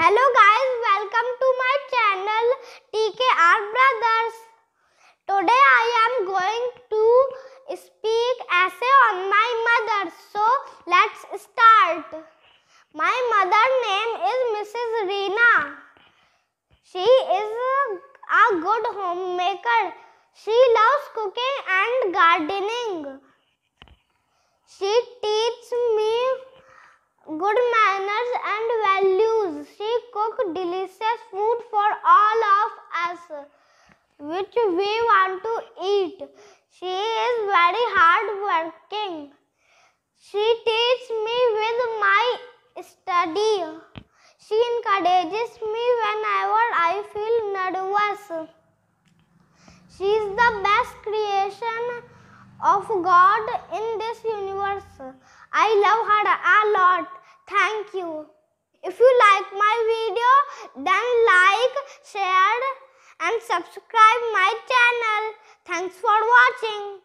Hello guys welcome to my channel T K R brothers today I am going to speak essay on my mother so let's start my mother name is Mrs Reena she is a good home maker she loves cooking and gardening she teach me good manners and value delicious food for all of us which we want to eat. She is very hard working. She teaches me with my study. She encourages me whenever I feel nervous. She is the best creation of God in this universe. I love her a lot. Thank you. If you like then like, share and subscribe my channel. Thanks for watching.